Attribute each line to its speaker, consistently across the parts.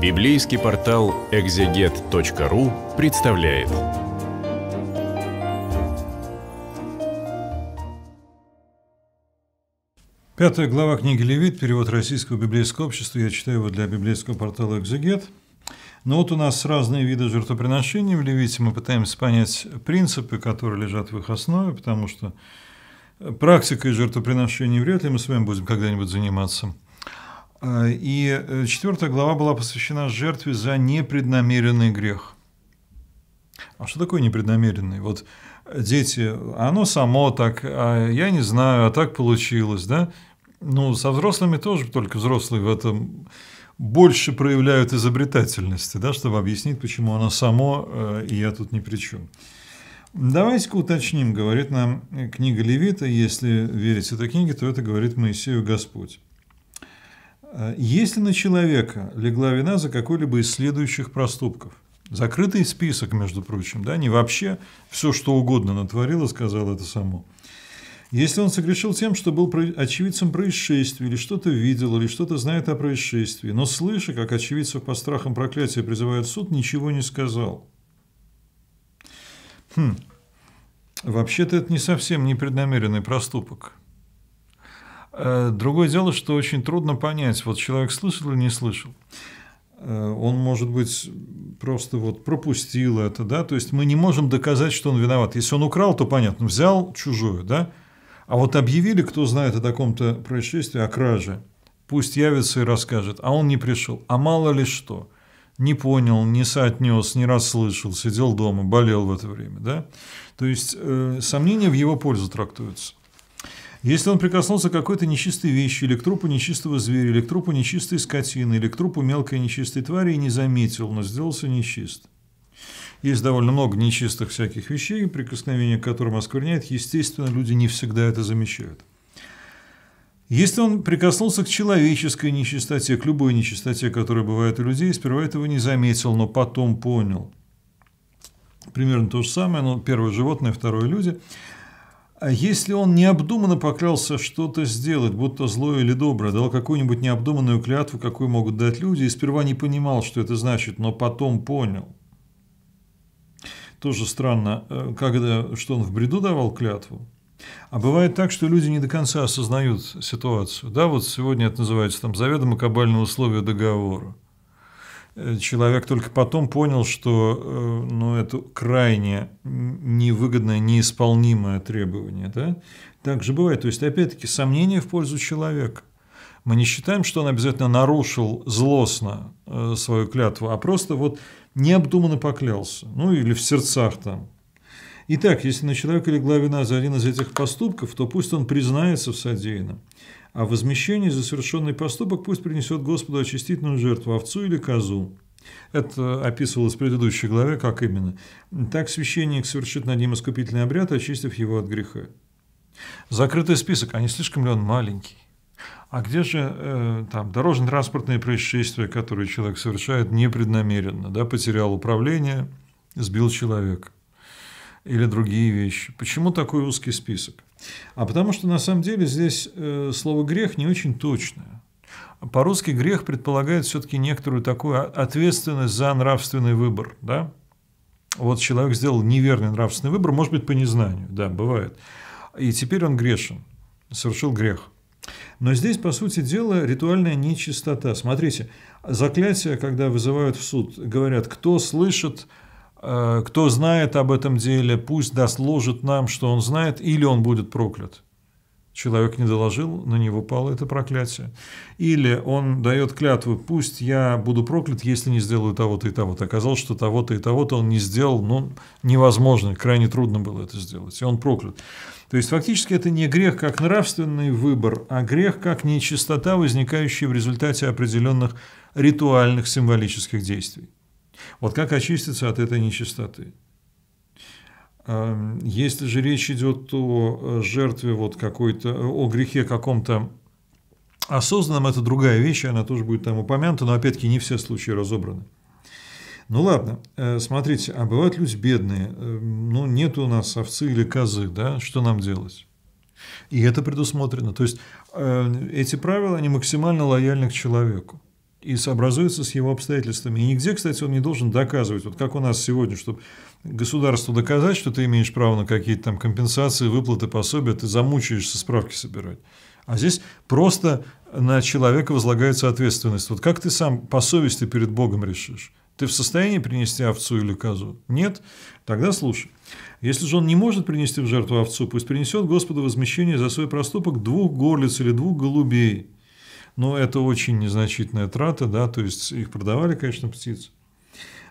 Speaker 1: Библейский портал экзегет.ру представляет. Пятая глава книги Левит, перевод Российского библейского общества. Я читаю его для библейского портала «Экзегет». Но вот у нас разные виды жертвоприношений. В Левите мы пытаемся понять принципы, которые лежат в их основе, потому что практикой жертвоприношений вряд ли мы с вами будем когда-нибудь заниматься – а, и э, четвертая глава была посвящена жертве за непреднамеренный грех. А что такое непреднамеренный? Вот э, дети, оно само так, а я не знаю, а так получилось, да? Ну, со взрослыми тоже, только взрослые в этом больше проявляют изобретательности, да, чтобы объяснить, почему оно само, э, и я тут ни при чем. Давайте-ка уточним, говорит нам книга Левита, если верить этой книге, то это говорит Моисею Господь. Э, Если на человека легла вина за какой-либо из следующих проступков, закрытый список, между прочим, да, не вообще все, что угодно натворило, сказал это само. Если он согрешил тем, что был очевидцем происшествия, или что-то видел, или что-то знает о происшествии, но, слыша, как очевидцев по страхам проклятия призывают суд, ничего не сказал. Хм, вообще-то это не совсем непреднамеренный проступок. Э, другое дело, что очень трудно понять, вот человек слышал или не слышал. Э, он, может быть, просто вот пропустил это, да, то есть мы не можем доказать, что он виноват. Если он украл, то понятно, взял чужое, да, а вот объявили, кто знает о таком-то происшествии, о краже, пусть явится и расскажет, а он не пришел, а мало ли что, не понял, не соотнес, не расслышал, сидел дома, болел в это время, да, то есть э, сомнения в его пользу трактуются. Если он прикоснулся к какой-то нечистой вещи, или к трупу нечистого зверя, или к трупу нечистой скотины, или к трупу мелкой нечистой твари и не заметил, но сделался нечист. Есть довольно много нечистых всяких вещей, прикосновение к которым оскверняет, естественно, люди не всегда это замечают. Если он прикоснулся к человеческой нечистоте, к любой нечистоте, которая бывает у людей, сперва этого не заметил, но потом понял. Примерно то же самое, но первое животное, второе люди – а если он необдуманно поклялся что-то сделать, будто злое или доброе, дал какую-нибудь необдуманную клятву, какую могут дать люди, и сперва не понимал, что это значит, но потом понял. Тоже странно, э, когда, что он в бреду давал клятву. А бывает так, что люди не до конца осознают ситуацию. Да, вот сегодня это называется там заведомо кабальное условие договора. Э, человек только потом понял, что э, ну, это крайне невыгодное, неисполнимое требование. Да? Так же бывает. То есть, опять-таки, сомнения в пользу человека. Мы не считаем, что он обязательно нарушил злостно э, свою клятву, а просто вот необдуманно поклялся. Ну, или в сердцах там. Итак, если на человека легла вина за один из этих поступков, то пусть он признается в содеянном а возмещение за совершенный поступок пусть принесет Господу очистительную жертву, овцу или козу. Это описывалось в предыдущей главе, как именно. Так священник совершит над ним искупительный обряд, очистив его от греха. Закрытый список, а не слишком ли он маленький? А где же э, там дорожно-транспортные происшествия, которые человек совершает непреднамеренно, да, потерял управление, сбил человека? или другие вещи. Почему такой узкий список? А потому что на самом деле здесь э, слово грех не очень точное. По-русски грех предполагает все-таки некоторую такую ответственность за нравственный выбор. Да? Вот человек сделал неверный нравственный выбор, может быть, по незнанию, да, бывает. И теперь он грешен, совершил грех. Но здесь, по сути дела, ритуальная нечистота. Смотрите, заклятие, когда вызывают в суд, говорят, кто слышит Э, кто знает об этом деле, пусть досложит нам, что он знает, или он будет проклят. Человек не доложил, на него пало это проклятие. Или он дает клятву, пусть я буду проклят, если не сделаю того-то и того-то. Оказалось, что того-то и того-то он не сделал, ну, невозможно, крайне трудно было это сделать, и он проклят. То есть, фактически, это не грех как нравственный выбор, а грех как нечистота, возникающая в результате определенных ритуальных символических действий. Вот как очиститься от этой нечистоты? Эм, если же речь идет о э, жертве вот какой-то, э, о грехе каком-то осознанном, это другая вещь, она тоже будет там упомянута, но опять-таки не все случаи разобраны. Ну ладно, э, смотрите, а бывают люди бедные, ну нет у нас овцы или козы, да, что нам делать? И это предусмотрено. То есть эти правила, они максимально лояльны к человеку и сообразуется с его обстоятельствами. И нигде, кстати, он не должен доказывать. Вот как у нас сегодня, чтобы государству доказать, что ты имеешь право на какие-то там компенсации, выплаты, пособия, ты замучаешься справки собирать. А здесь просто на человека возлагается ответственность. Вот как ты сам по совести перед Богом решишь? Ты в состоянии принести овцу или козу? Нет? Тогда слушай. Если же он не может принести в жертву овцу, пусть принесет Господу возмещение за свой проступок двух горлиц или двух голубей – но это очень незначительная трата, да, то есть их продавали, конечно, птиц.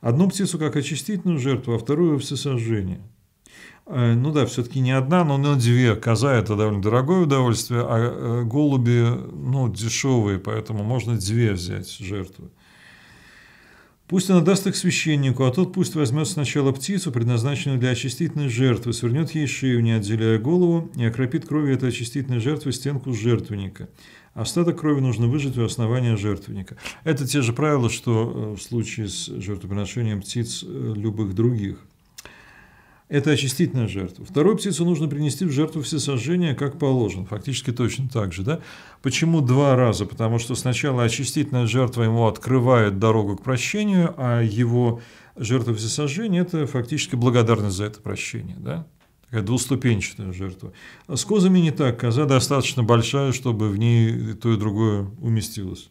Speaker 1: Одну птицу как очистительную жертву, а вторую всесожжение. Э, ну да, все-таки не одна, но, но две. Коза – это довольно дорогое удовольствие, а э, голуби, ну, дешевые, поэтому можно две взять жертвы. Пусть она даст их священнику, а тот пусть возьмет сначала птицу, предназначенную для очистительной жертвы, свернет ей шею, не отделяя голову, и окропит кровью этой очистительной жертвы стенку жертвенника. Остаток крови нужно выжать у основания жертвенника. Это те же правила, что э, в случае с жертвоприношением птиц э, любых других. Это очистительная жертва. Вторую птицу нужно принести в жертву всесожжения, как положено. Фактически точно так же. Да? Почему два раза? Потому что сначала очистительная жертва ему открывает дорогу к прощению, а его жертва всесожжения – это фактически благодарность за это прощение. Да? такая двуступенчатая жертва. а С козами не так. Коза достаточно большая, чтобы в ней то и другое уместилось.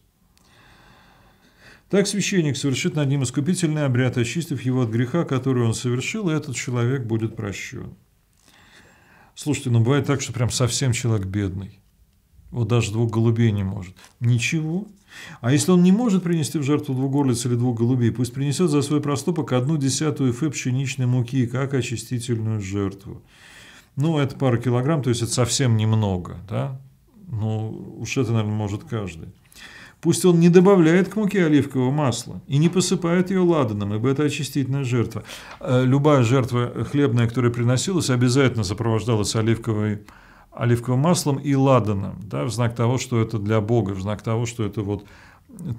Speaker 1: Так священник совершит над ним искупительный обряд, очистив его от греха, который он совершил, и этот человек будет прощен. Слушайте, ну бывает так, что прям совсем человек бедный. Вот даже двух голубей не может. Ничего. А если он не может принести в жертву двух горлиц или двух голубей, пусть принесет за свой проступок одну десятую фэ пшеничной муки, как очистительную жертву. Ну, это пару килограмм, то есть это совсем немного, да? Ну, уж это, наверное, может каждый. Пусть он не добавляет к муке оливкового масла и не посыпает ее ладаном, ибо это очистительная жертва. Э, любая жертва хлебная, которая приносилась, обязательно сопровождалась оливковой оливковым маслом и ладаном, да, в знак того, что это для Бога, в знак того, что это вот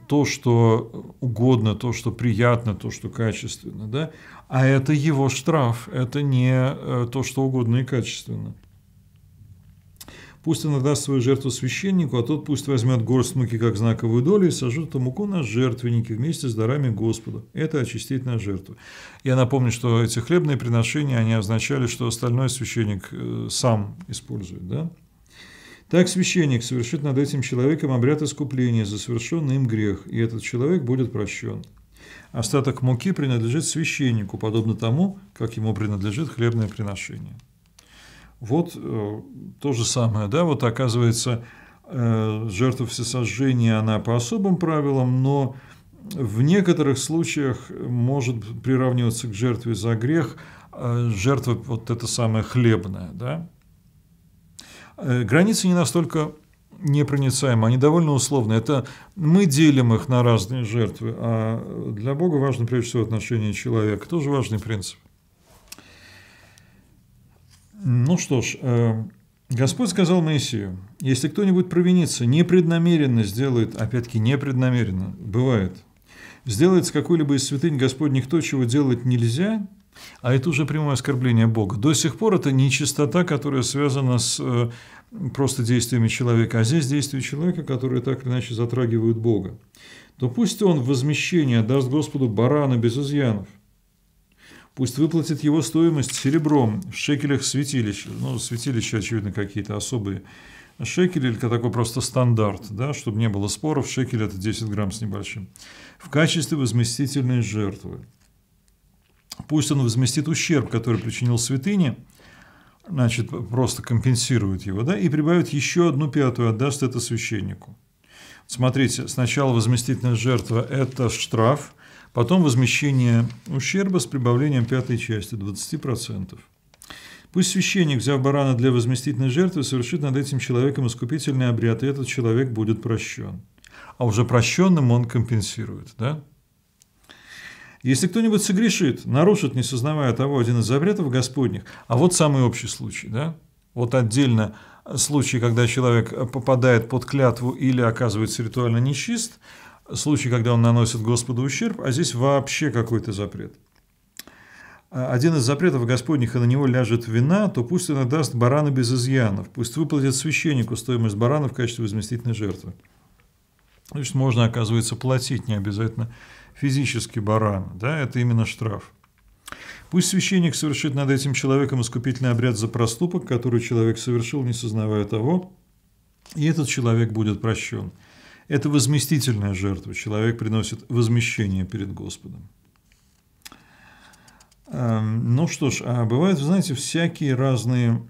Speaker 1: то, что угодно, то, что приятно, то, что качественно, да, а это его штраф, это не э, то, что угодно и качественно. Пусть она даст свою жертву священнику, а тот пусть возьмет горсть муки как знаковую долю и сожжет эту муку на жертвеннике вместе с дарами Господу. Это очистительная жертва. Я напомню, что эти хлебные приношения, они означали, что остальное священник э, сам использует. Да? Так священник совершит над этим человеком обряд искупления за совершенный им грех, и этот человек будет прощен. Остаток муки принадлежит священнику, подобно тому, как ему принадлежит хлебное приношение. Вот э, то же самое, да, вот оказывается, э, жертва всесожжения, она по особым правилам, но в некоторых случаях может приравниваться к жертве за грех, а жертва вот это самое хлебное, да. Э, границы не настолько непроницаемы, они довольно условны. Это мы делим их на разные жертвы, а для Бога важно прежде всего отношение человека. Тоже важный принцип. Ну что ж, э, Господь сказал Моисею, если кто-нибудь провинится, непреднамеренно сделает, опять-таки непреднамеренно, бывает, сделает с какой-либо из святынь Господних то, чего делать нельзя, а это уже прямое оскорбление Бога. До сих пор это нечистота, которая связана с э, просто действиями человека, а здесь действия человека, которые так или иначе затрагивают Бога. То пусть он в возмещение даст Господу барана без изъянов, Пусть выплатит его стоимость серебром в шекелях святилища. Ну, святилища, очевидно, какие-то особые шекели, или такой просто стандарт, да, чтобы не было споров, шекель это 10 грамм с небольшим, в качестве возместительной жертвы. Пусть он возместит ущерб, который причинил святыне, значит, просто компенсирует его, да, и прибавит еще одну пятую, отдаст это священнику. Смотрите, сначала возместительная жертва – это штраф – Потом возмещение ущерба с прибавлением пятой части 20%. Пусть священник, взяв барана для возместительной жертвы, совершит над этим человеком искупительный обряд, и этот человек будет прощен. А уже прощенным он компенсирует. Да? Если кто-нибудь согрешит, нарушит, не сознавая того, один из запретов Господних, а вот самый общий случай, да? вот отдельно случай, когда человек попадает под клятву или оказывается ритуально нечист, случай, когда он наносит Господу ущерб, а здесь вообще какой-то запрет. А, один из запретов Господних, и на него ляжет вина, то пусть он отдаст барана без изъянов, пусть выплатит священнику стоимость барана в качестве возместительной жертвы. Значит, можно, оказывается, платить, не обязательно физически барана, да, это именно штраф. Пусть священник совершит над этим человеком искупительный обряд за проступок, который человек совершил, не сознавая того, и этот человек будет прощен – это возместительная жертва. Человек приносит возмещение перед Господом. Эм, ну что ж, а бывают, знаете, всякие разные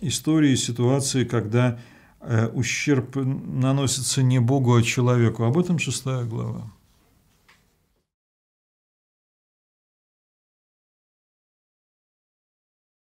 Speaker 1: истории, ситуации, когда э, ущерб наносится не Богу, а человеку. Об этом шестая глава.